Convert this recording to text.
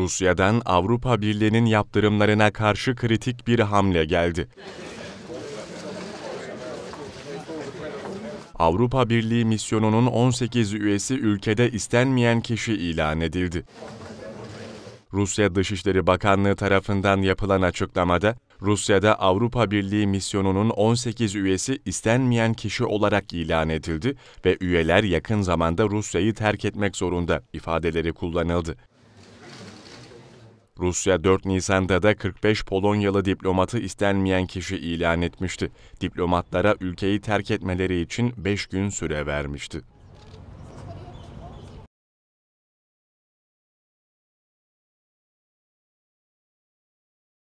Rusya'dan Avrupa Birliği'nin yaptırımlarına karşı kritik bir hamle geldi. Avrupa Birliği misyonunun 18 üyesi ülkede istenmeyen kişi ilan edildi. Rusya Dışişleri Bakanlığı tarafından yapılan açıklamada, Rusya'da Avrupa Birliği misyonunun 18 üyesi istenmeyen kişi olarak ilan edildi ve üyeler yakın zamanda Rusya'yı terk etmek zorunda ifadeleri kullanıldı. Rusya 4 Nisan'da da 45 Polonyalı diplomatı istenmeyen kişi ilan etmişti. Diplomatlara ülkeyi terk etmeleri için 5 gün süre vermişti.